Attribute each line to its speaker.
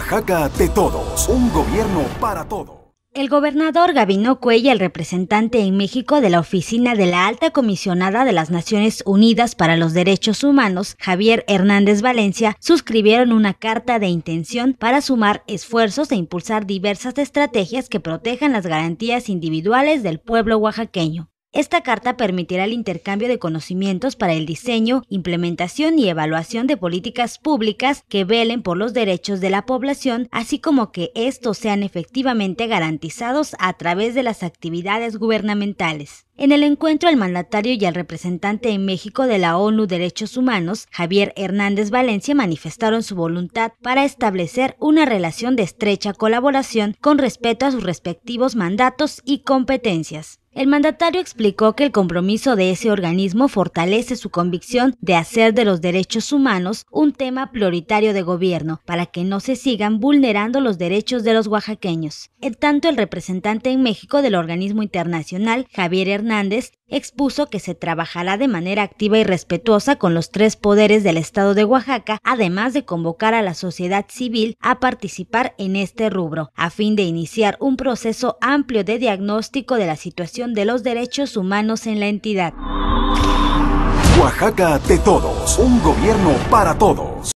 Speaker 1: Oaxaca de todos, un gobierno para todo.
Speaker 2: El gobernador Gabino Cuella, el representante en México de la oficina de la alta comisionada de las Naciones Unidas para los Derechos Humanos, Javier Hernández Valencia, suscribieron una carta de intención para sumar esfuerzos e impulsar diversas estrategias que protejan las garantías individuales del pueblo oaxaqueño. Esta carta permitirá el intercambio de conocimientos para el diseño, implementación y evaluación de políticas públicas que velen por los derechos de la población, así como que estos sean efectivamente garantizados a través de las actividades gubernamentales. En el encuentro el mandatario y al representante en México de la ONU Derechos Humanos, Javier Hernández Valencia, manifestaron su voluntad para establecer una relación de estrecha colaboración con respeto a sus respectivos mandatos y competencias. El mandatario explicó que el compromiso de ese organismo fortalece su convicción de hacer de los derechos humanos un tema prioritario de gobierno para que no se sigan vulnerando los derechos de los oaxaqueños. En tanto, el representante en México del organismo internacional, Javier Hernández, expuso que se trabajará de manera activa y respetuosa con los tres poderes del Estado de Oaxaca, además de convocar a la sociedad civil a participar en este rubro, a fin de iniciar un proceso amplio de diagnóstico de la situación de los derechos humanos en la entidad.
Speaker 1: Oaxaca de todos, un gobierno para todos.